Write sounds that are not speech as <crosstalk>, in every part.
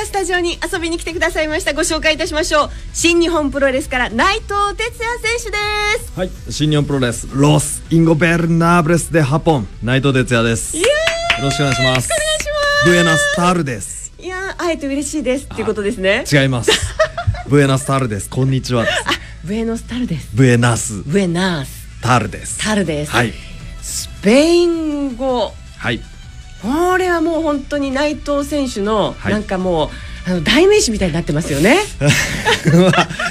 はスタジオに遊びに来てくださいましたご紹介いたしましょう新日本プロレスから内藤哲也選手ですはい新日本プロレスロスインゴベルナーブレスでハポン内藤哲也ですよろしくお願いしますししお願いますブエナスタールですいやあえて嬉しいですっていうことですね違いますブエナスタールですこんにちはあブエノスタールですブエナスブエナスタールですタールですはいスペイン語はいこれはもう本当に内藤選手のなんかもう、はいあの代名詞みたいになってますよね。<laughs>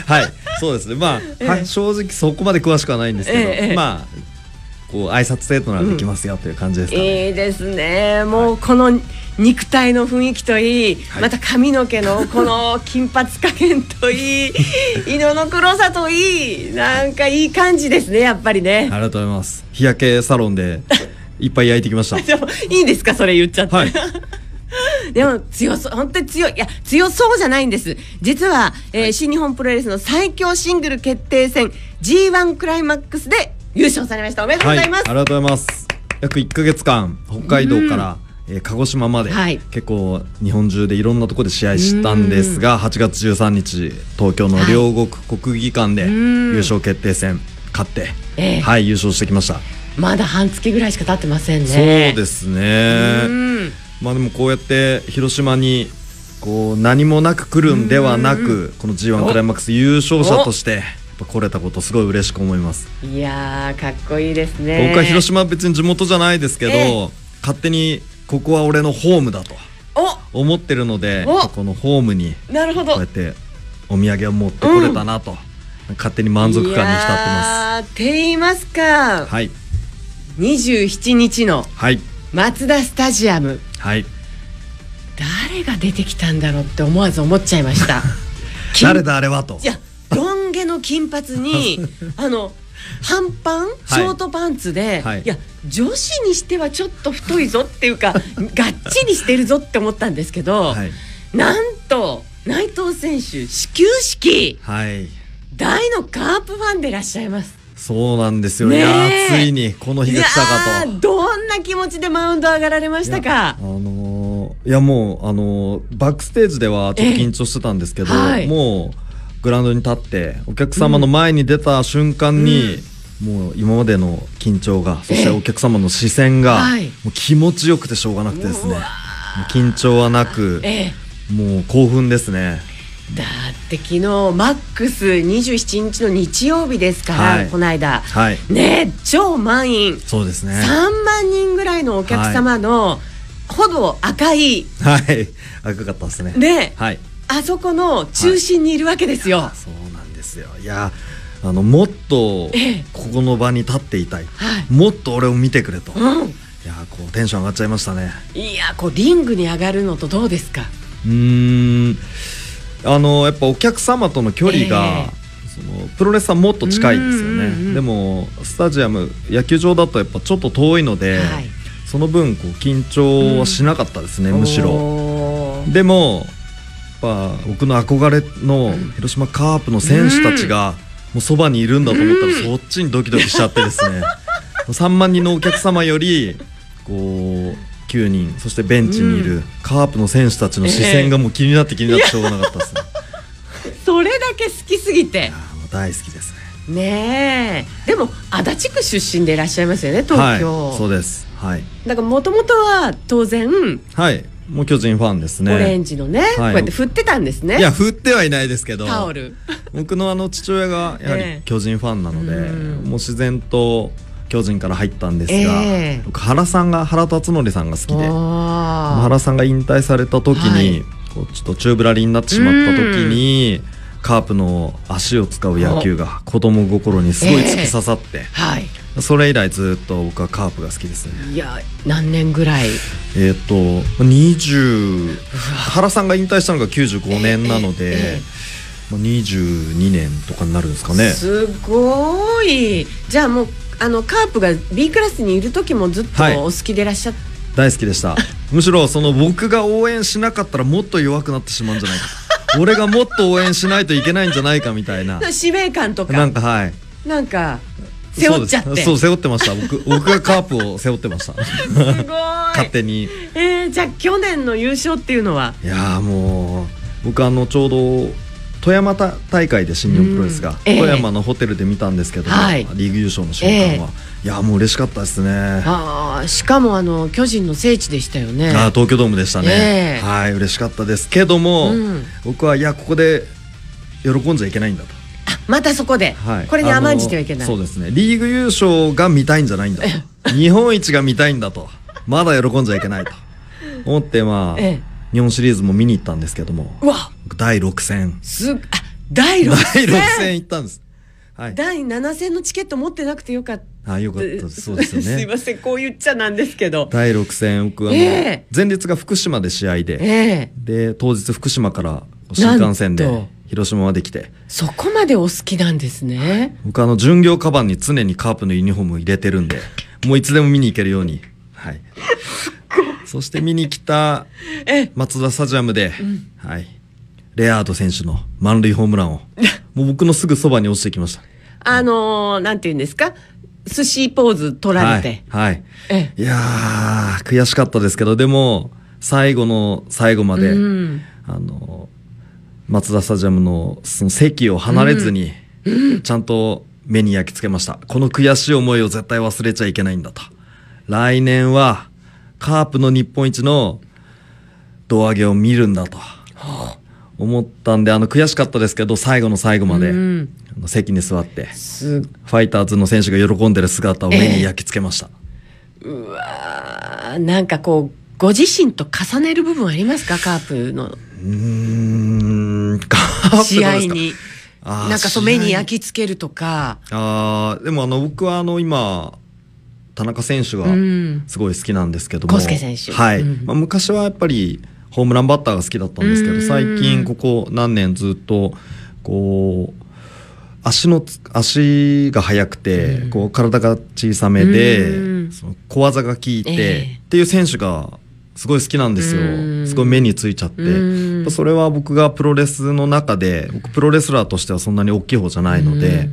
はい、そうですね。まあ、えー、正直そこまで詳しくはないんですけど、えー、まあこう挨拶程度ならできますよという感じですか、ねうん、いいですね。もうこの肉体の雰囲気といい、はい、また髪の毛のこの <laughs> 金髪加減といい、色の黒さといい、なんかいい感じですねやっぱりね。ありがとうございます。日焼けサロンでいっぱい焼いてきました <laughs> でもいいんですかそれ言っちゃって、はい、<laughs> でも強そう本当に強いいや強そうじゃないんです実は、えー、はい、新日本プロレスの最強シングル決定戦 G1 クライマックスで優勝されましたおめでとうございます、はい、ありがとうございます約1か月間北海道から、えー、鹿児島まで、はい、結構日本中でいろんなところで試合したんですが8月13日東京の両国国技館で優勝決定戦、勝って、えー、はい優勝してきましたまだ半月ぐらいしか経ってませんねそうですね、うん、まあでもこうやって広島にこう何もなく来るんではなくこの g 1クライマックス優勝者として来れたことすごい嬉しく思いますいやかっこいいですね僕は広島別に地元じゃないですけど勝手にここは俺のホームだと思ってるのでこのホームにこうやってお土産を持ってこれたなと、うん、勝手に満足感に浸ってますって言いますかはい27日のマツダスタジアム、はい、誰が出てきたんだろうって思わず思っちゃいました <laughs> 誰だあれはといやロン毛の金髪にあの半パンショートパンツで、はい、いや女子にしてはちょっと太いぞっていうか <laughs> がっちりしてるぞって思ったんですけど、はい、なんと内藤選手始球式、はい、大のカープファンでいらっしゃいますそうなんですよ、ね、いやついにこの日が来たかとどんな気持ちでマウンド上がられましたかあのー、いやもうあのー、バックステージではちょっと緊張してたんですけど、はい、もうグラウンドに立ってお客様の前に出た瞬間に、うんもう今までの緊張がそしてお客様の視線が、もう気持ちよくてしょうがなくてですね、緊張はなく、もう興奮ですねだって昨日マックス二十七日の日曜日ですから、はい、この間、はい、ね超満員そうですね三万人ぐらいのお客様の、はい、ほぼ赤いはい赤かったですねで、はい、あそこの中心にいるわけですよ、そうなんですよいやあのもっとここの場に立っていたい、はい、もっと俺を見てくれと、うん、いやこうテンション上がっちゃいましたねいやこうリングに上がるのとどうですかうんあのやっぱお客様との距離が、そのプロレスさんもっと近いんですよね、うんうんうん、でもスタジアム野球場だとやっぱちょっと遠いので、はい、その分こう緊張はしなかったですね、うん、むしろでもやっぱ僕の憧れの広島カープの選手たちが、もうそばにいるんだと思ったら、そっちにドキドキしちゃってですね3 <laughs> 万人のお客様よりこう9人そしてベンチにいる、カープの選手たちの視線がもう気になって気になってしょうがなかったですね、えー、それだけ好きすぎて大好きですねねえでも足立区出身でいらっしゃいますよね東京、はい、そうですはいだからもともとは当然はいもう巨人ファンですねオレンジのね、はい、こうやって振ってたんですねいや振ってはいないですけどタオル僕のあの父親がやはり巨人ファンなので、えー、もう自然と巨人から入ったんですが、えー、原さんが原辰徳さんが好きで原さんが引退された時に、はい、ちょっと宙ぶらりになってしまった時に。カープの足を使う野球が子供心にすごい突き刺さって、えーはい、それ以来ずっと僕はカープが好きですねいや何年ぐらいえっ、と20原さんが引退したのが95年なので、えーえー、22年とかになるんですかねすごいじゃあもうあのカープが B クラスにいる時もずっとお好きでいらっしゃって、はい、大好きでした <laughs> むしろその僕が応援しなかったらもっと弱くなってしまうんじゃないか俺がもっと応援しないといけないんじゃないかみたいな使命 <laughs> 感とかなんかはいなんか背負っちゃってそう背負ってました僕 <laughs> 僕がカープを背負ってましたすごい勝手にえー、じゃあ去年の優勝っていうのはいやもう僕あのちょうど富山大会で新日本プロレスが、富山のホテルで見たんですけども、はい、リーグ優勝の瞬間は、いやもう嬉しかったですねあしかもあの巨人の聖地でしたよねあ東京ドームでしたね、えー、はい嬉しかったですけども、うん、僕はいやここで喜んじゃいけないんだとまたそこで、はい、これに甘んじてはいけないそうですねリーグ優勝が見たいんじゃないんだと日本一が見たいんだとまだ喜んじゃいけないと思ってまあ、え日本シリーズも見に行ったんですけどもわ第6戦すあ第6戦第6戦行ったんですはい、第7戦のチケット持ってなくてよかった。あ、よかった。そうですね。<laughs> すいません、こう言っちゃなんですけど。第6戦、僕、は、の、えー、前日が福島で試合で、えー、で、当日福島から新幹線で広島まで来て。そこまでお好きなんですね。僕、あの、巡業カバンに常にカープのユニフォーム入れてるんで、もういつでも見に行けるように。はい。<laughs> そして見に来た松田スタジアムで、うん、はい、レアード選手の満塁ホームランを、<laughs> もう僕のすぐそばに落ちてきました。あのー、なんて言うんですか寿司ポーズ取られて。はい。はい、いやー、悔しかったですけど、でも、最後の最後まで、うん、あの、松田スタジアムのその席を離れずに、ちゃんと目に焼き付けました。この悔しい思いを絶対忘れちゃいけないんだと。来年は、カープの日本一の胴上げを見るんだと思ったんであの悔しかったですけど最後の最後まで、うん、席に座ってファイターズの選手が喜んでる姿を目に焼き付けました、えー、うわなんかこうご自身と重ねる部分ありますかカープのうんカープの試合に。なんかそう目に焼き付けるとかああでもあの僕はあの今田中選手がすごい好きなんですけども、はい、まあ、昔はやっぱりホームランバッターが好きだったんですけど、最近ここ何年ずっとこう足の足が速くて、こう体が小さめで、その小技が効いて、っていう選手がすごい好きなんですよすごい目についちゃってそれは僕がプロレスの中で僕プロレスラーとしてはそんなに大きい方じゃないので。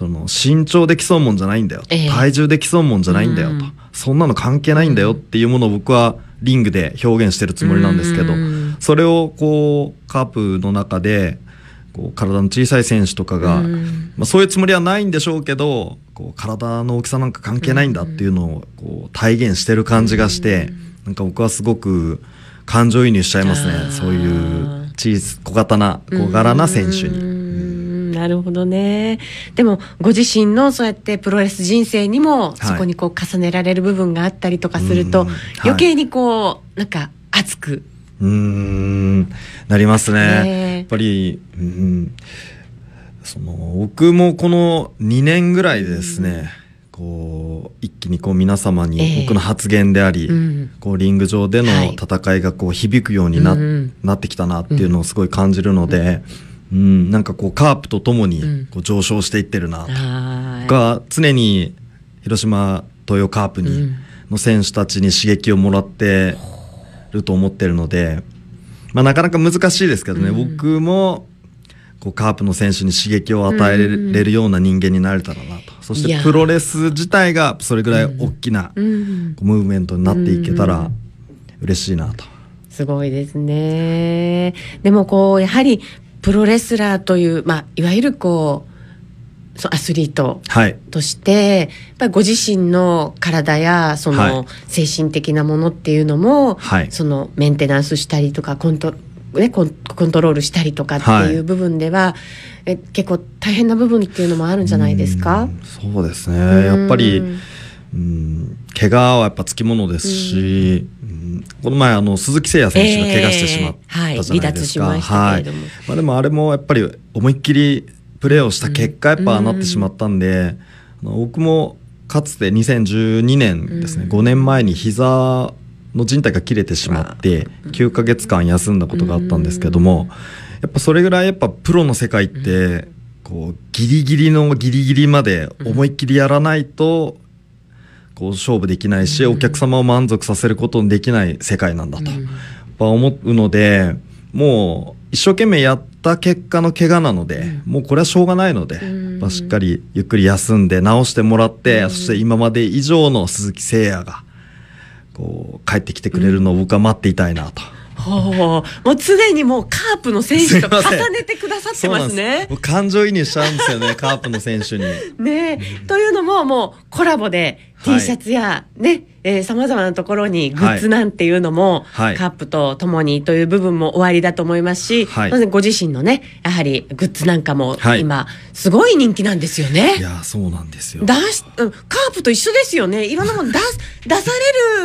その身長で競うもんじゃないんだよ、えー、体重で競うもんじゃないんだよと、そんなの関係ないんだよっていうものを僕はリングで表現してるつもりなんですけど、それをこうカープの中でこう体の小さい選手とかが、まあ、そういうつもりはないんでしょうけどこう体の大きさなんか関係ないんだっていうのをこう体現してる感じがして、うなんか僕はすごく感情移入しちゃいますねそういう小小型な小柄な選手に。なるほどね。でも、ご自身のそうやってプロレス人生にも、そこにこう重ねられる部分があったりとかすると、はい、余計にこう、なんか熱く。うん、なりますね。ねやっぱり、うん、その、僕もこの2年ぐらいでですね、こう一気にこう皆様に僕の発言であり、えーうん、こうリング上での戦いがこう響くようになはい、なってきたなっていうのをすごい感じるので、うんうんうん、なんかこうカープとともにこう上昇していってるなと、が、うん、常に広島東洋カープに、の選手たちに刺激をもらってると思ってるので、まあ、なかなか難しいですけどね、うん、僕もこうカープの選手に刺激を与えれるような人間になれたらなと、そしてプロレス自体がそれぐらい大きなムーブメントになっていけたら嬉しいなと。すごいですね。でもこう、やはりプロレスラーという、まあ、いわゆるこうそアスリートとして、はい、やっぱりご自身の体やその精神的なものっていうのも、はい、そのメンテナンスしたりとかコントね、コントロールしたりとかっていう部分では、はい、え結構大変な部分っていうのもあるんじゃないですかそうですねやっぱりうん怪我はやっぱつきものですし、この前あの鈴木誠也選手が怪我してしまったじゃないですか、えーはい、離脱しましたけれども、はい、まあ、でもあれもやっぱり思いっきりプレーをした結果やっぱなってしまったんで、うん、僕もかつて2012年ですね、うん、5年前に膝の靭帯が切れてしまって9か月間休んだことがあったんですけどもやっぱそれぐらいやっぱプロの世界ってこうギリギリのギリギリまで思いっきりやらないとこう勝負できないし、お客様を満足させることのできない世界なんだと、は思うのでもう一生懸命やった結果の怪我なので、もうこれはしょうがないので、まあ、しっかりゆっくり休んで治してもらって、そして今まで以上の鈴木誠也がこう帰ってきてくれるのを僕は待っていたいなと。ほうもう常にもうカープの選手と重ねてくださってますね。す感情移入しちゃうんですよね、<laughs> カープの選手に。ねというのももうコラボで T シャツやね、えまざまなところにグッズなんていうのも、はい、カープと共にという部分も終わりだと思いますし、はい、ご自身のね、やはりグッズなんかも今、すごい人気なんですよね。はい、いや、そうなんですよ。出し、カープと一緒ですよね。いろんなもの出す、出さ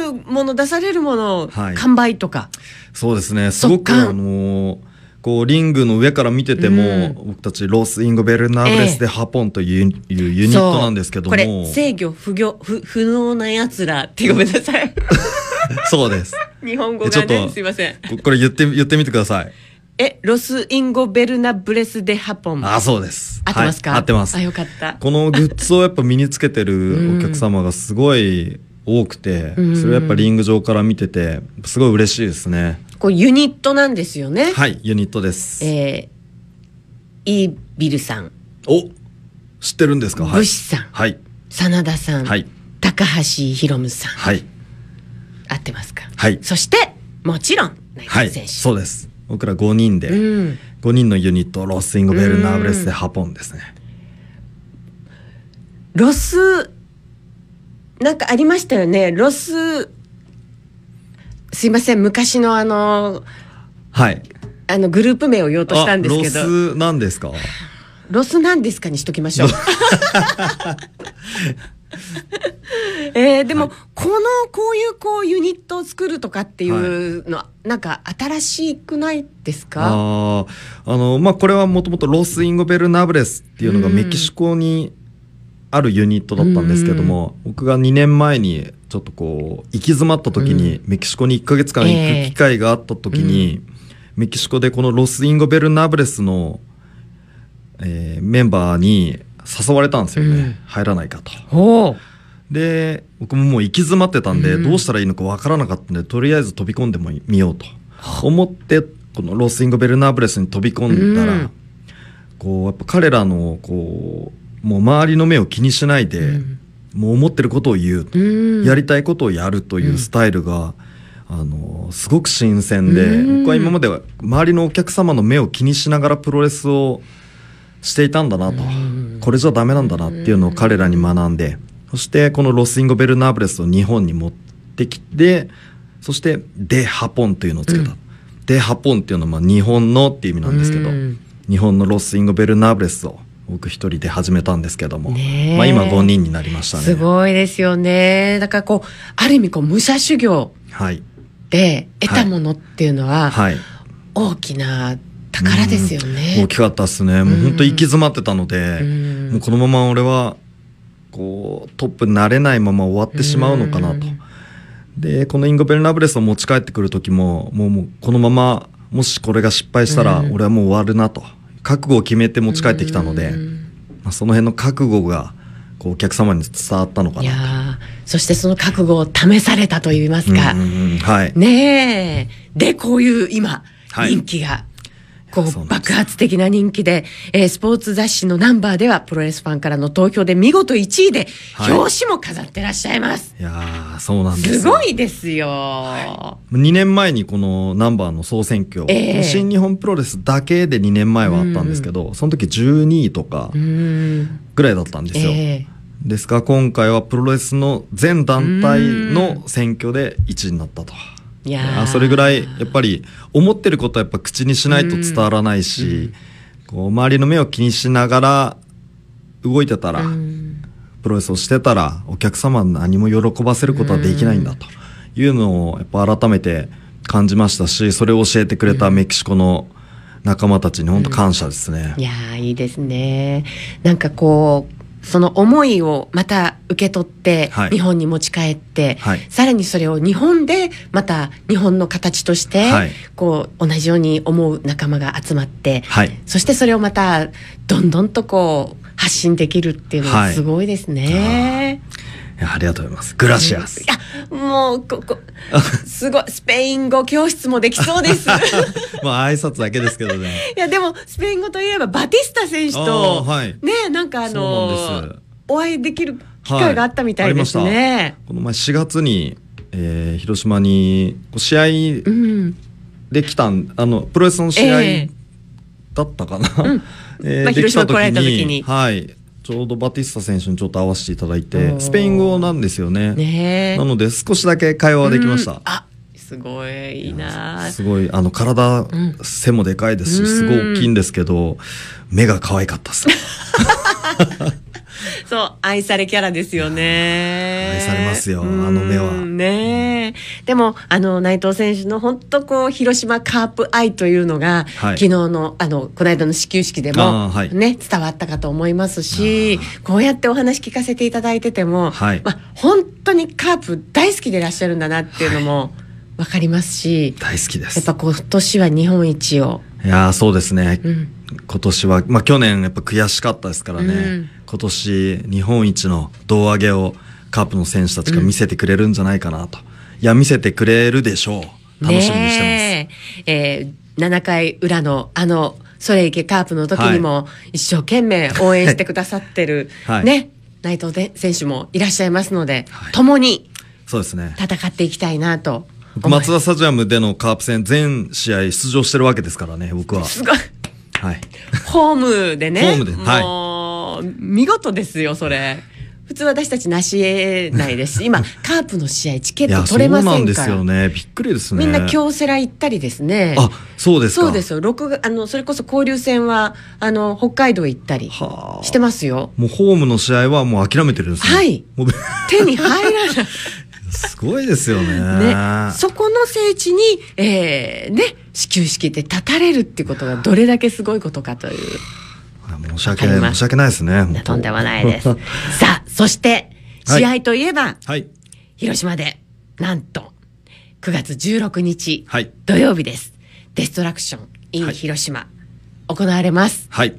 れるもの、出されるもの、完売とか。はいそうですねすごくあのこうリングの上から見てても、うん、僕たちロス・インゴ・ベルナーブレス・でハポンというええ、ユニットなんですけどもこれ制御不業不不能なやつらってごめんなさい <laughs> そうです日本語がねすいませんこれ言って言ってみてくださいえ、ロス・インゴ・ベルナ・ブレス・デ・ハポン。あ、そうです。合ってますか、はい、合ってます。あ、よかった。このグッズをやっぱ身につけてるお客様がすごい、多くて、それはやっぱリング上から見ててすごい嬉しいですねこうユニットなんですよねはいユニットですえー、イービルさんお知ってるんですか武士さんはい真田さんはい高橋宏夢さんはい合ってますかはいそしてもちろんはい、そうです僕ら五人で、うん、人のユニットロスイングベルナーブレスでハポンですね、ロスなんかありましたよねロスすいません昔のあのはいあのグループ名を言おうとしたんですけどロスなんですかロスなんですかにしときましょう <laughs> えー、でも、はい、このこういうこうユニットを作るとかっていうのは、はい、なんか新しくないですかああの、まあ、これはもともとロス・インゴ・ベルナブレスっていうのがメキシコに、あるユニットだったんですけども、うん、僕が2年前にちょっとこう行き詰まった時に、メキシコに1か月間行く機会があった時に、えー、メキシコでこのロス・インゴ・ベルナブレスの、えー、メンバーに誘われたんですよね、入らないかと。で僕ももう行き詰まってたんで、どうしたらいいのか分からなかったんでとりあえず飛び込んでもみようと思ってこのロス・インゴ・ベルナブレスに飛び込んだら、こうやっぱ彼らのこうもう周りの目を気にしないで、うん、もう思ってることを言う、うん、やりたいことをやるというスタイルが、あのすごく新鮮で、僕は今までは周りのお客様の目を気にしながらプロレスをしていたんだなと、これじゃダメなんだなっていうのを彼らに学んで、そしてこのロスインゴ・ベルナーブレスを日本に持ってきてそして「デ・ハポン」というのをつけた。うん、デ・ハポンっていうのはまあ日本のっていう意味なんですけど、日本のロスインゴ・ベルナーブレスを僕一人で始めたんですけども、まあ今5人になりましたねすごいですよねだからこうある意味こう武者修行で得たものっていうのは、はい、大きな宝ですよね、大きかったですねもう本当行き詰まってたので、もうこのまま俺はこうトップになれないまま終わってしまうのかなと。でこのインゴペルナブレスを持ち帰ってくる時ももうもうこのままもしこれが失敗したら俺はもう終わるなと、覚悟を決めて持ち帰ってきたので、まあ、その辺の覚悟がこうお客様に伝わったのかないやそしてその覚悟を試されたといいますか、はい、ねえでこういう今、人気がこう爆発的な人気で、えー、スポーツ雑誌のナンバーではプロレスファンからの投票で見事1位で、表紙も飾ってらっしゃいます。はい、いやそうなんです。すごいですよ、はい、2年前にこのナンバーの総選挙、えー、新日本プロレスだけで2年前はあったんですけど、うん、その時12位とかぐらいだったんですよ。えーですが今回はプロレスの全団体の選挙で1位になったと。いやそれぐらいやっぱり思ってることはやっぱ口にしないと伝わらないし、うん、こう周りの目を気にしながら動いてたら、うん、プロレスをしてたらお客様何も喜ばせることはできないんだというのをやっぱ改めて感じましたしそれを教えてくれたメキシコの仲間たちに本当感謝ですね。うん、いやいいですねなんかこうその思いをまた受け取って、日本に持ち帰って、はい、さらにそれを日本でまた日本の形として、こう同じように思う仲間が集まって、そしてそれをまたどんどんとこう発信できるっていうのはすごいですね。ありがとうございます。グラシアス。いや、もうここすごいスペイン語教室もできそうです <laughs> まあ挨拶だけですけどねいやでもスペイン語といえばバティスタ選手と、はい、ねなんかあのお会いできる機会があったみたいですね、はい、この前4月に、えー、広島に試合できた、うん、あのプロレスの試合、だったかな、うん、<laughs> まあ、広島来られた時にはいちょうどバティスタ選手にちょっと合わせていただいてスペイン語なんですよね、ね、なので少しだけ会話はできました、うん、あすごいいいなすごいあの体、うん、背もでかいですしすごい大きいんですけど目が可愛かったっす <laughs> <laughs> そう、愛されキャラですよね。愛されますよ、あの目は。ねでも、あの、内藤選手の本当こう、広島カープ愛というのが、はい、昨日の、あの、この間の始球式でも、はい、ね、伝わったかと思いますし、こうやってお話聞かせていただいてても、はい、まあ、本当にカープ大好きでいらっしゃるんだなっていうのも、わかりますし、大好きです。やっぱ今年は日本一を。いやそうですね。うん、今年は、まあ去年やっぱ悔しかったですからね。うん今年日本一の胴上げをカープの選手たちが見せてくれるんじゃないかなと、うん、いや見せてくれるでしょう楽しみにしてます、えー、7回裏のあのそれいけカープの時にも一生懸命応援してくださってる、<laughs> はい、ね内藤選手もいらっしゃいますので、はい、共にそうですね戦っていきたいなと松田スタジアムでのカープ戦全試合出場してるわけですからね僕はすごい、はい、ホームでねホームで、はい、見事ですよそれ普通私たちなし得ないです今カープの試合チケット取れませんからそうですよねびっくりですねみんな京セラ行ったりですねあそうですそうですよ6あのそれこそ交流戦はあの北海道行ったりしてますよもうホームの試合はもう諦めてるんですねはい手に入らない <laughs> すごいですよね。ね。そこの聖地に、えー、ね、始球式で立たれるってことがどれだけすごいことかという。申し訳ない申し訳ないですね。とんでもないです。<laughs> さあ、そして、試合といえば、はい、広島で、なんと、9月16日、はい、土曜日です。デストラクション in 広島、行われます。はい。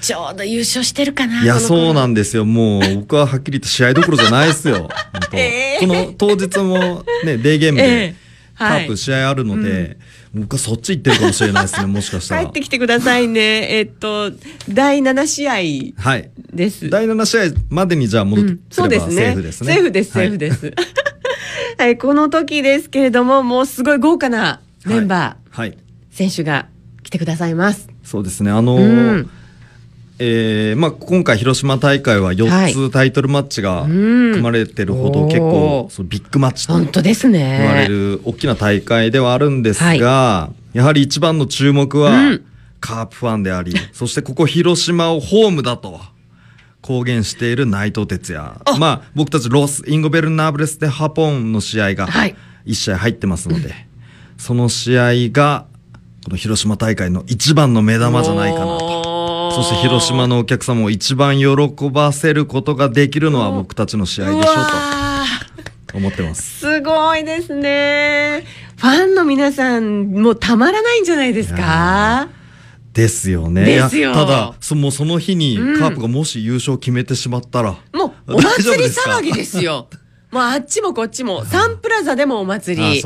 ちょうど優勝してるかな。いや、そうなんですよ。もう、僕ははっきり言って試合どころじゃないですよ。<laughs> えー、この当日もね、デーゲームで、<laughs> カープ試合あるので、僕はそっち行ってるかもしれないですね、<laughs> もしかしたら。帰ってきてくださいね。<laughs> えっと、第7試合はい。です。第7試合までにじゃあ戻ってれば、うセーフですね。セーフです、セーフです。はい、はい、この時ですけれども、もうすごい豪華なメンバー、はい、はい、選手が来てくださいます。そうですね、あのーうんえーまあ、今回広島大会は4つタイトルマッチが組まれてるほど、結構そのビッグマッチと言われる大きな大会ではあるんですが、やはり一番の注目はカープファンであり、そしてここ広島をホームだと。公言している内藤哲也まあ僕たちロスインゴベルナーブレスでハポンの試合が1試合入ってますので、その試合がこの広島大会の一番の目玉じゃないかなとそして広島のお客様を一番喜ばせることができるのは僕たちの試合でしょうと思ってます。すごいですね。ファンの皆さんもうたまらないんじゃないですか。ですよね。よただそもその日にカープがもし優勝を決めてしまったら、うん、もうお <laughs> 祭り騒ぎですよ。もうあっちもこっちも、サンプラザでもお祭り、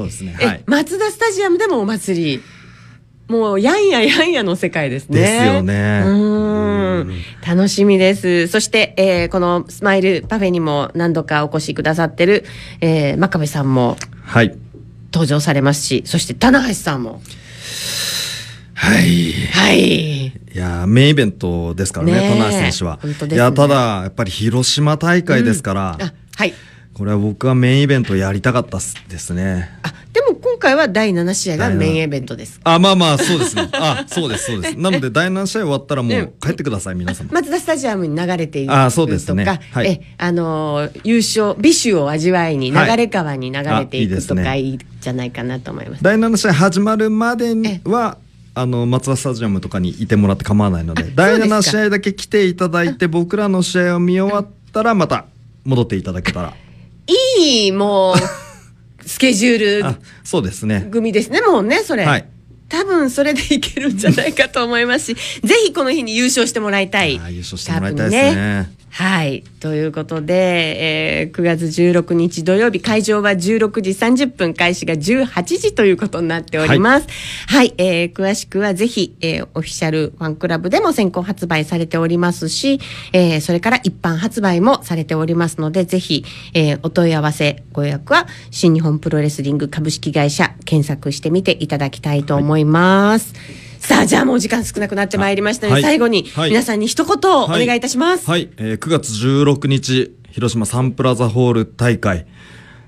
松田スタジアムでもお祭り。もうやんややんやの世界ですね。ですよね。楽しみです。そして、えー、このスマイルパフェにも何度かお越しくださってる、えー、真壁さんも。はい。登場されますし、そして棚橋さんも。はい。はい。いや、メイベントですからね、ね棚橋選手は。ね、いや、ただ、やっぱり広島大会ですから。うん、はい。これは僕はメインイベントやりたかったですね。あ回は第7試合がメインイベントです。あ、まあまあ、そうですね。あ、そうです、そうです。<laughs> なので、第7試合終わったらもう帰ってください、皆様。マツダスタジアムに流れているあそうです、ね、はい、え、あのー、優勝、美酒を味わいに流れ川に流れていくとか、はい、いじゃないかなと思います。第7試合始まるまでには、あの松田スタジアムとかにいてもらって構わないので第7試合だけ来ていただいて僕らの試合を見終わったらまた戻っていただけたらいいもうスケジュールそうですね組ですねもうねそれ、はい、多分それでいけるんじゃないかと思いますしぜひこの日に優勝してもらいたい優勝してもらいたいですねはいということで、えー、9月16日土曜日会場は16時30分開始が18時ということになっております。はい、はい、えー、詳しくはぜひ、えー、オフィシャルファンクラブでも先行発売されておりますし、えー、それから一般発売もされておりますのでぜひ、えー、お問い合わせご予約は新日本プロレスリング株式会社検索してみていただきたいと思います。はいさあ、じゃあもう時間少なくなってまいりましたので、はい、最後に皆さんに一言お願いいたします。はい、はい、えー、9月16日、広島サンプラザホール大会。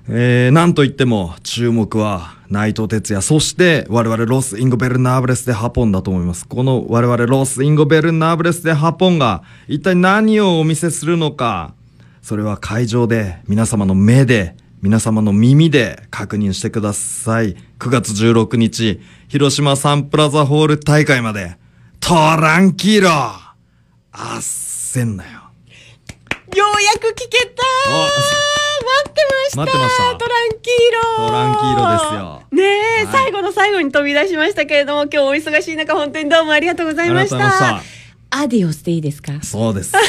えー、なんといっても注目は内藤哲也、そして我々ロス・インゴ・ベルナーブレスでハポンだと思います。この我々ロス・インゴ・ベルナーブレスでハポンが一体何をお見せするのか、それは会場で皆様の目で皆様の耳で確認してください。9月16日、広島サンプラザホール大会まで、トランキーロあっせんなよ。ようやく聞けた待ってました待ってましたトランキーロトランキーロですよ。ねえ、はい、最後の最後に飛び出しましたけれども、今日お忙しい中、本当にどうもありがとうございました。アディオスでいいですかそうです。<laughs> ア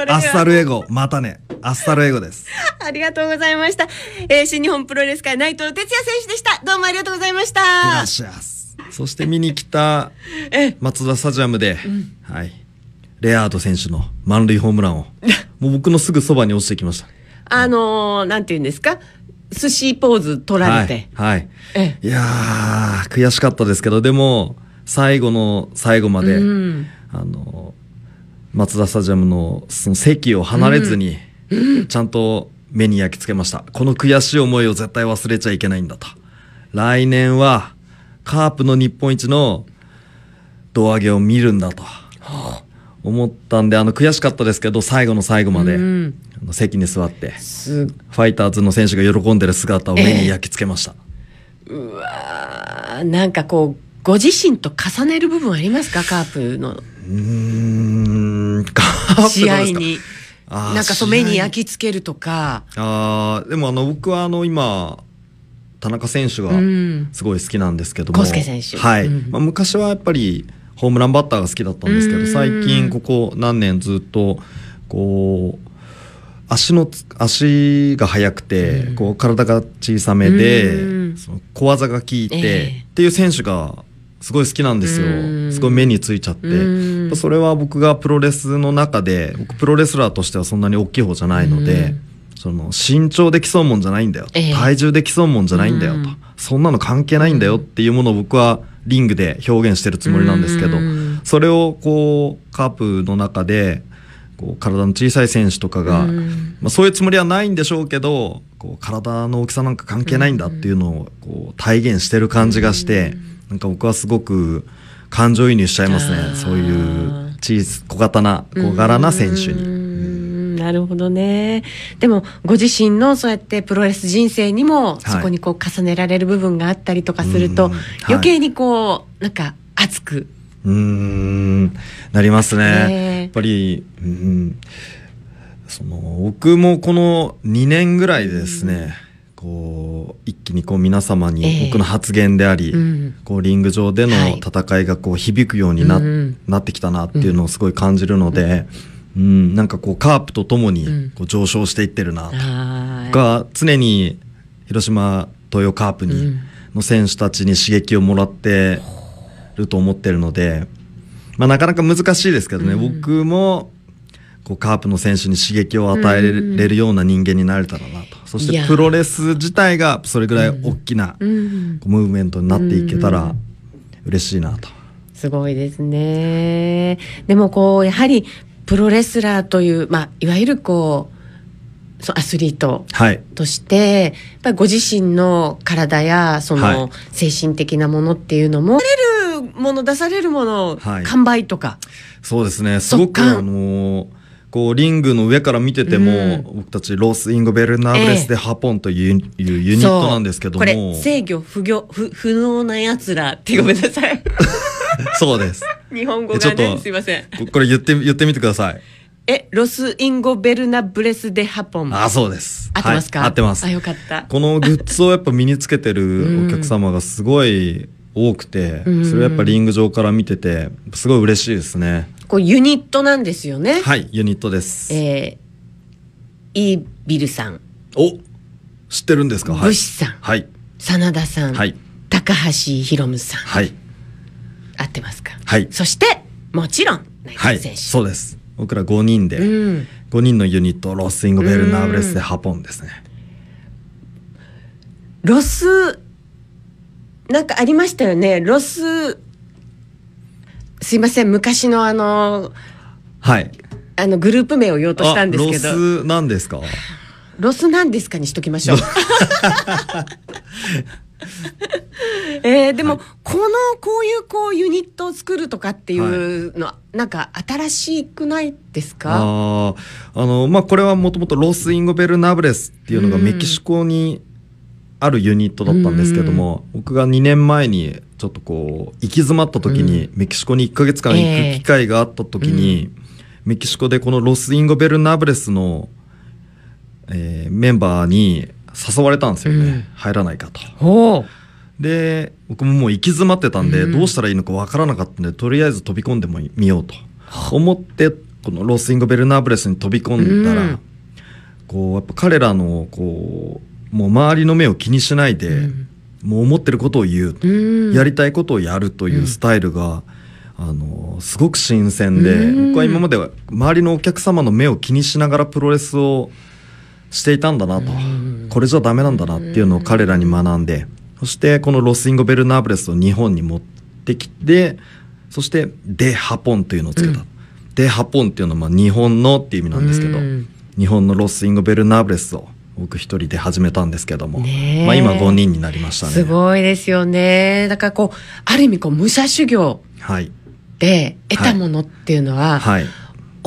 ッサルエゴ、またね。アッサルエゴです。<laughs> ありがとうございました。えー、新日本プロレス界内藤哲也選手でした。どうもありがとうございました。そして見に来た松田スタジアムで、うん、はい、レアード選手の満塁ホームランを、<laughs> もう僕のすぐそばに落ちてきました。あのー、なんて言うんですか寿司ポーズ取られて。はい。はい、いやー、悔しかったですけど、でも、最後の最後まで、うん、あの、松田スタジアムのその席を離れずに、ちゃんと目に焼き付けました。この悔しい思いを絶対忘れちゃいけないんだと。来年は、カープの日本一の胴上げを見るんだと。思ったんで、あの、悔しかったですけど、最後の最後まで、席に座って、ファイターズの選手が喜んでる姿を目に焼き付けました。えー、うわなんかこう、ご自身と重ねる部分ありますかカープの。うん、カープの試合に。なんかそう、目に焼き付けるとか。ああ、でもあの、僕はあの、今、田中選手がすごい好きなんですけども、はいまあ、昔はやっぱりホームランバッターが好きだったんですけど最近ここ何年ずっとこう足の足が速くて、こう体が小さめで、その小技が効いて、っていう選手がすごい好きなんですよ、すごい目についちゃって、それは僕がプロレスの中で僕プロレスラーとしてはそんなに大きい方じゃないので。その身長で競うもんじゃないんだよ、えー、体重で競うもんじゃないんだよと、そんなの関係ないんだよっていうものを僕はリングで表現してるつもりなんですけど、それをこうカープの中でこう体の小さい選手とかが、まあ、そういうつもりはないんでしょうけどこう体の大きさなんか関係ないんだっていうのをこう体現してる感じがして、うなんか僕はすごく感情移入しちゃいますねそういう小小型な小柄な選手に。なるほどね。でも、ご自身のそうやってプロレス人生にも、そこにこう重ねられる部分があったりとかすると、はい、余計にこう、なんか熱く。うん、なりますね。やっぱり、うん、その、僕もこの2年ぐらいですね、こう一気にこう皆様に僕の発言であり、えーうん、こうリング上での戦いがこう響くようになはい、なってきたなっていうのをすごい感じるので、うんうんうん、なんかこうカープとともにこう上昇していってるなと、が、うん、常に広島東洋カープに、の選手たちに刺激をもらってると思ってるので、まあ、なかなか難しいですけどね、うん、僕もこうカープの選手に刺激を与えれるような人間になれたらなと、そしてプロレス自体がそれぐらい大きなムーブメントになっていけたら嬉しいなと。すごいですね。でもこう、やはりプロレスラーという、まあ、いわゆるこう、アスリートとして、はい、やっぱりご自身の体や、その、精神的なものっていうのも、はい、出されるもの、出されるもの、はい、完売とか。そうですね、すごくあのーこうリングの上から見てても、うん、僕たちロース・インゴ・ベルナーブレス・でハポンというええ、いうユニットなんですけどもこれ制御不不不能なやつらってごめんなさい <laughs> <laughs> そうです。日本語がね、すいません。これ言って、言ってみてください。え、ロスインゴベルナブレスデハポン。あ、そうです。合ってますか、はい、合ってます。あ、よかった。このグッズをやっぱ身につけてるお客様がすごい多くて、それやっぱリング上から見てて、すごい嬉しいですね。こうユニットなんですよね。はい、ユニットです。えー、イービルさん。お知ってるんですかはい。武士さん。はい。真田さん。はい。高橋宏夢さん。はい。ってますか。はい。そして、もちろん、内藤選手、はい。そうです。僕ら5人で、うん、5人のユニット、ロス・イング・ベルナーブレス・でハポンですね。ロス、なんかありましたよね。ロス、すいません、昔のあの、はい。あのグループ名を言おうとしたんですけど。ロスなんですかロスなんですかにしときましょう。<laughs> <laughs> えー、でも、はい、このこういうこうユニットを作るとかっていうのは、はい、なんか新しくないですかあの、まあ、これはもともとロス・インゴ・ベルナブレスっていうのがメキシコにあるユニットだったんですけども、うん、僕が2年前にちょっとこう行き詰まった時に、うん、メキシコに1か月間行く機会があった時に、えーうん、メキシコでこのロス・インゴ・ベルナブレスの、えー、メンバーに誘われたんですよね、入らないかと。で僕ももう行き詰まってたんで、どうしたらいいのか分からなかったんでとりあえず飛び込んでもみようと思ってこのロスイング・ベルナーブレスに飛び込んだら、こうやっぱ彼らのこうもう周りの目を気にしないで、もう思ってることを言う、やりたいことをやるというスタイルが。あのすごく新鮮で僕は今までは周りのお客様の目を気にしながらプロレスをしていたんだなと、これじゃダメなんだなっていうのを彼らに学んで、そしてこのロスインゴ・ベルナーブレスを日本に持ってきて、そしてデ・ハポンというのをつけた。うん、デ・ハポンっていうのはま日本のっていう意味なんですけど、日本のロスインゴ・ベルナーブレスを僕一人で始めたんですけども、まあ今5人になりましたね。すごいですよね。だからこう、ある意味こう武者修行で得たものっていうのは、はい、はい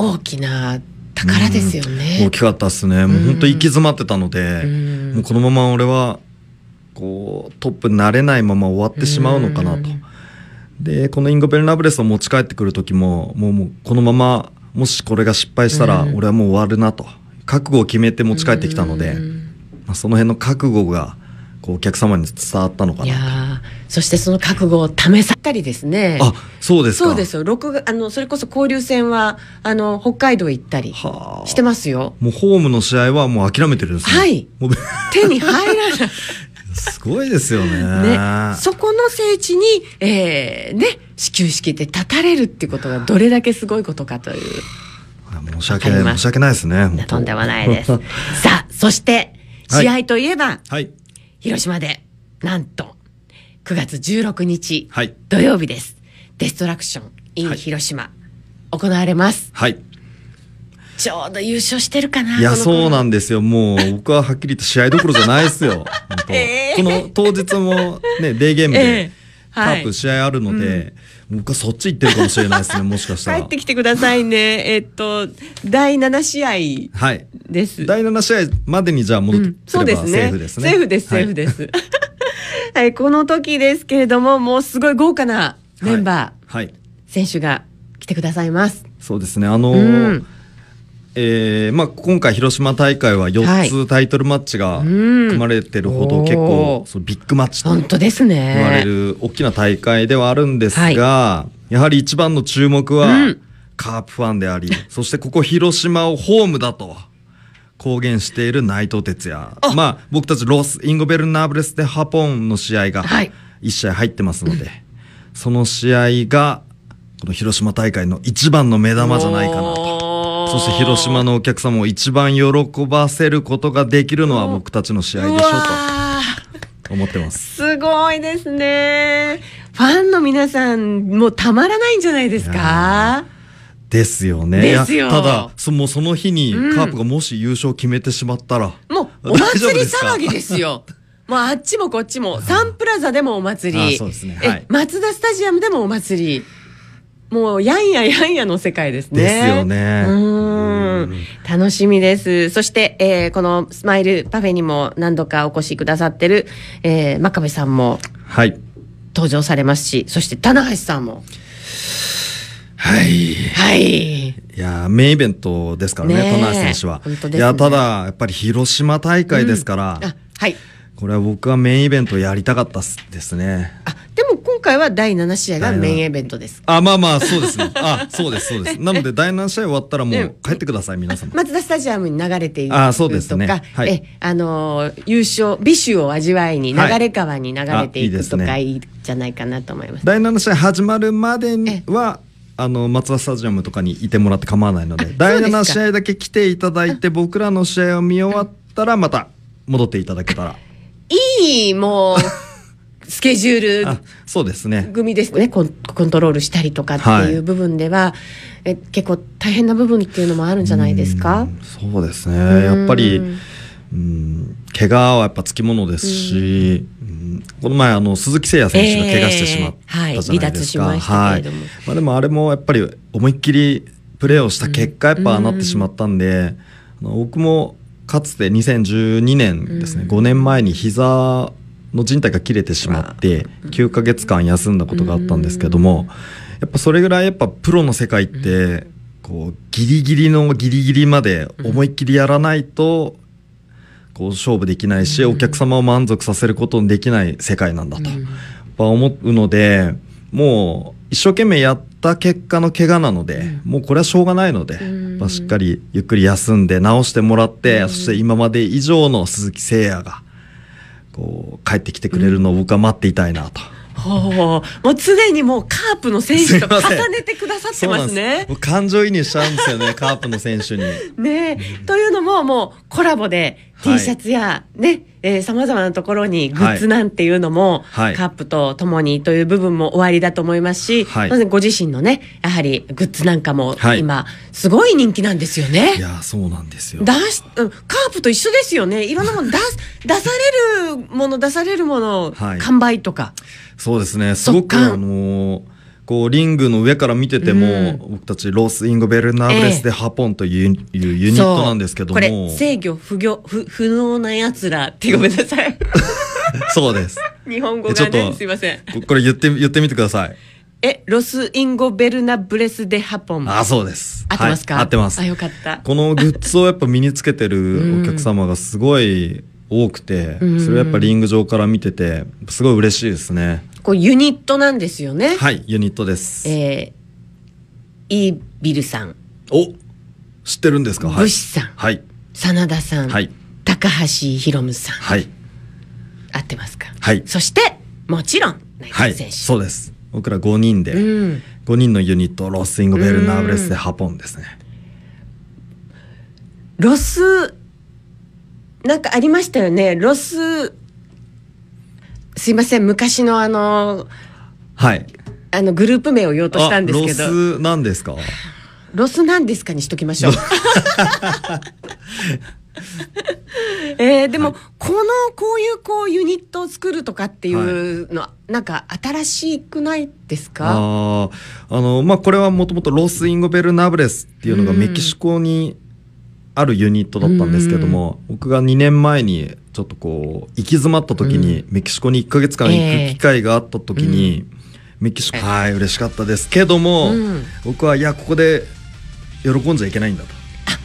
大きな宝ですよね、大きかったですねもう本当行き詰まってたので、もうこのまま俺はこうトップになれないまま終わってしまうのかなと。でこのインゴペルナブレスを持ち帰ってくる時ももうもうこのままもしこれが失敗したら俺はもう終わるなと覚悟を決めて持ち帰ってきたので、まあ、その辺の覚悟がこうお客様に伝わったのかないやそしてその覚悟を試さたりですねあそうですそうですよあのそれこそ交流戦はあの北海道行ったりしてますよもうホームの試合はもう諦めてるんですねはい手に入らない <laughs> すごいですよねねそこの聖地に、えー、ね始球式で立たれるってことがどれだけすごいことかという申し訳ない申し訳ないですねとんでもないですさあそして <laughs> 試合といえば、はい、はい広島で、なんと、9月16日、はい、土曜日です。デストラクション in、はい、広島、行われます。はい。ちょうど優勝してるかな。いや、そうなんですよ。もう、僕ははっきり言って試合どころじゃないですよ。<laughs> えー、この当日もね、デーゲームで、<laughs> カープ試合あるので、えーはいうん僕はそっち行ってるかもしれないですね、<laughs> もしかしたら。帰ってきてくださいね。<laughs> えっと、第7試合はい。です。第7試合までにじゃあ戻ってれば、うセーフですね。セーフです、セーフです。はい、はい、この時ですけれども、もうすごい豪華なメンバー、はい、はい、選手が来てくださいます。そうですね、あのーうんえーまあ、今回広島大会は4つタイトルマッチが組まれてるほど結構そのビッグマッチと言われる大きな大会ではあるんですがやはり一番の注目はカープファンでありそしてここ広島をホームだと公言している内藤哲也まあ僕たちロスインゴベルナーブレスでハポンの試合が1試合入ってますのでその試合がこの広島大会の一番の目玉じゃないかなと。そして広島のお客様を一番喜ばせることができるのは僕たちの試合でしょうと思ってます。すごいですね。ファンの皆さんもうたまらないんじゃないですか。ですよね。よただそもうその日にカープがもし優勝決めてしまったら、うん、もう <laughs> お祭り騒ぎですよ。<laughs> もうあっちもこっちも、サンプラザでもお祭り、松田スタジアムでもお祭り。もうやんややんやの世界ですね。ですよね。楽しみです。そして、えー、このスマイルパフェにも何度かお越しくださってる、えー、真壁さんも。はい。登場されますし、そして棚橋さんも。はい。はい。いや、メインイベントですからね、棚橋選手は。ね、いや、ただ、やっぱり広島大会ですから。うん、はい。これは僕はメインイベントやりたかったですね。あでも今回は第7試合がメインイベントです。あ、まあまあ、そうですね。あ、そうです、そうです。<laughs> なので、第7試合終わったらもう帰ってください、皆様。マツダスタジアムに流れているあそうです、ね、とか、い、え、あのー、優勝、美酒を味わいに流れ川に流れていくとか、い、いじゃないかなと思います。第7試合始まるまでには、あの松田スタジアムとかにいてもらって構わないので第7試合だけ来ていただいて僕らの試合を見終わったらまた戻っていただけたら <laughs> いいもうスケジュールそうですね組ですねコントロールしたりとかっていう部分では、はい、え結構大変な部分っていうのもあるんじゃないですかそうですねやっぱりうん怪我はやっぱつきものですし、この前あの鈴木誠也選手が怪我してしまったじゃないですか、えーはい、離脱しましたけれども、はい、まあ、でもあれもやっぱり思いっきりプレーをした結果やっぱなってしまったんで、うん、僕もかつて2012年ですね、うん、5年前に膝の人体が切れてしまって9ヶ月間休んだことがあったんですけどもやっぱそれぐらいやっぱプロの世界ってこうギリギリのギリギリまで思いっきりやらないとこう勝負できないしお客様を満足させることのできない世界なんだと思うのでもう一生懸命やった結果の怪我なので、もうこれはしょうがないので、ましっかりゆっくり休んで治してもらって、そして今まで以上の鈴木誠也が。こう帰ってきてくれるのを僕は待っていたいなと。ほうもう常にもうカープの選手と重ねてくださってますね。す感情移入しちゃうんですよね、<laughs> カープの選手に。ねえ、というのももうコラボで T シャツやね、えー、様々なところにグッズなんていうのも、はい、カップとともにという部分も終わりだと思いますし、はい、ご自身のね、やはりグッズなんかも今、すごい人気なんですよね。はい、いや、そうなんですよ。出し、カープと一緒ですよね。いろんなもの出す、<laughs> 出されるもの、出されるもの、完売とか。そうですね、すごくあのーこうリングの上から見てても、僕たち <laughs> ロス・インゴ・ベルナブレスでハポンという,、ユニットなんですけどもこれ制御不業不不能なやつらってごめんなさいそうです日本語がねすいませんこれ言って言ってみてくださいえ、ロス・インゴ・ベルナ・ブレス・デ・ハポン。あ、そうです。合ってますか、はい、合ってます。あ、よかった。このグッズをやっぱ身につけてるお客様がすごい多くて、うん、それをやっぱリング上から見てて、すごい嬉しいですね。こうユニットなんですよね。はい、ユニットです。えー、イービルさん。お、知ってるんですか。はい。武士さん。はい。真田さん。はい。高橋宏夢さん。はい。合ってますか。はい。そしてもちろん内藤選手、はい。そうです。僕ら五人で、うん、人のユニットロスイングベルナーブレスでハポンですね。ロスなんかありましたよね。ロスすいません昔のあのはいあのグループ名を言おうとしたんですけどロスなんですかロスなんですかにしときましょう <laughs> えー、でも、はい、このこういうこうユニットを作るとかっていうの、はい、なんか新しくないですかああの、まあ、これはもともとロス・インゴ・ベルナブレスっていうのがメキシコに、うんあるユニットだったんですけども、うん、僕が2年前にちょっとこう行き詰まった時に、メキシコに1か月間行く機会があった時に、えー、メキシコはい嬉しかったですけども、僕はいやここで喜んじゃいけないんだと。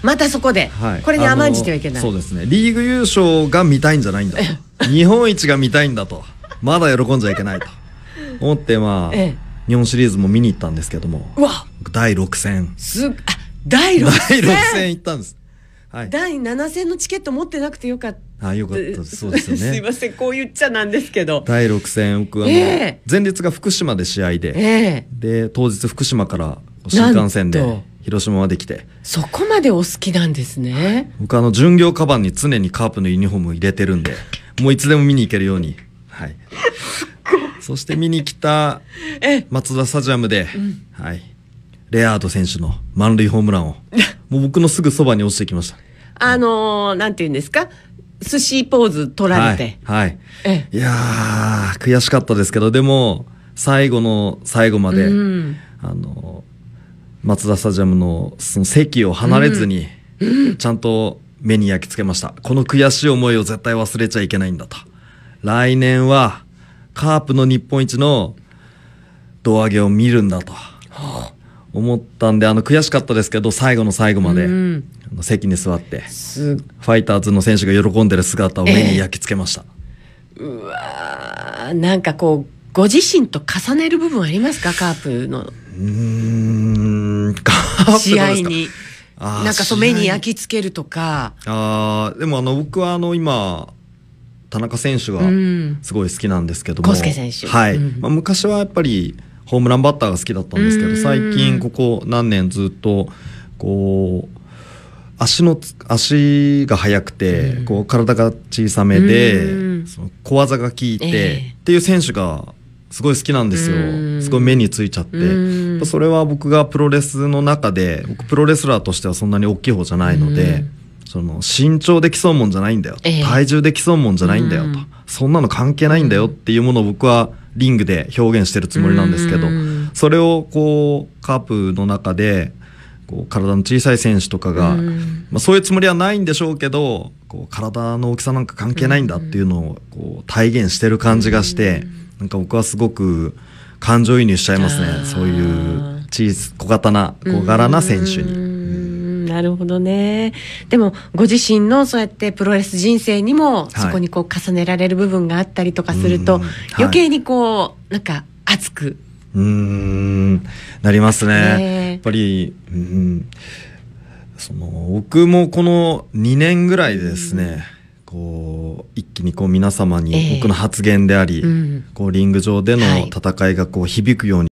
またそこで、はい、これに甘んじてはいけないそうですねリーグ優勝が見たいんじゃないんだと日本一が見たいんだとまだ喜んじゃいけないと <laughs> 思ってまあ、ええ、日本シリーズも見に行ったんですけども第6戦す第 ,6 戦 <laughs> 第6戦行ったんですはい、第7戦のチケット持ってなくてよかった。あよかったそうですよね <laughs> すいませんこう言っちゃなんですけど第6戦僕あの、えー、前日が福島で試合で、えー、で当日福島から新幹線で広島まで来てそこまでお好きなんですね僕あの巡業カバンに常にカープのユニフォーム入れてるんで <laughs> もういつでも見に行けるようにはいそして見に来た松田スタジアムで、うん、はいレアード選手の満塁ホームランを、<laughs> もう僕のすぐそばに落ちてきました。あのー、なんて言うんですか寿司ポーズ取られて。はい。はい、いやー、悔しかったですけど、でも、最後の最後まで、あの、松田スタジアムのその席を離れずに、ちゃんと目に焼き付けました。この悔しい思いを絶対忘れちゃいけないんだと。来年は、カープの日本一の胴上げを見るんだと。はあ思ったんで、あの、悔しかったですけど、最後の最後まで、うん、あの席に座って、ファイターズの選手が喜んでる姿を目に焼き付けました。えー、うわなんかこう、ご自身と重ねる部分ありますかカープの。うん、試合に。なんかそう目に焼き付けるとか。ああ、でもあの、僕はあの、今、田中選手がすごい好きなんですけども。うん、はい。うん、まあ、昔はやっぱり、ホームランバッターが好きだったんですけど最近ここ何年ずっとこう足の足が速くて、こう体が小さめで、その小技が効いて、っていう選手がすごい好きなんですよ、すごい目についちゃって、それは僕がプロレスの中で僕プロレスラーとしてはそんなに大きい方じゃないので。その身長で競うもんじゃないんだよ、体重で競うもんじゃないんだよと、そんなの関係ないんだよっていうものを僕はリングで表現してるつもりなんですけど、それをこうカープの中でこう体の小さい選手とかが、まあ、そういうつもりはないんでしょうけどこう体の大きさなんか関係ないんだっていうのをこう体現してる感じがして、なんか僕はすごく感情移入しちゃいますねそういう小小型な小柄な選手に。なるほどねでもご自身のそうやってプロレス人生にも、そこにこう重ねられる部分があったりとかすると、はい、余計にこうなんか熱くうんなりますね、ね、やっぱりうんその僕もこの2年ぐらいですね、こう一気にこう皆様に僕の発言であり、えーうん、こうリング上での戦いがこう響くように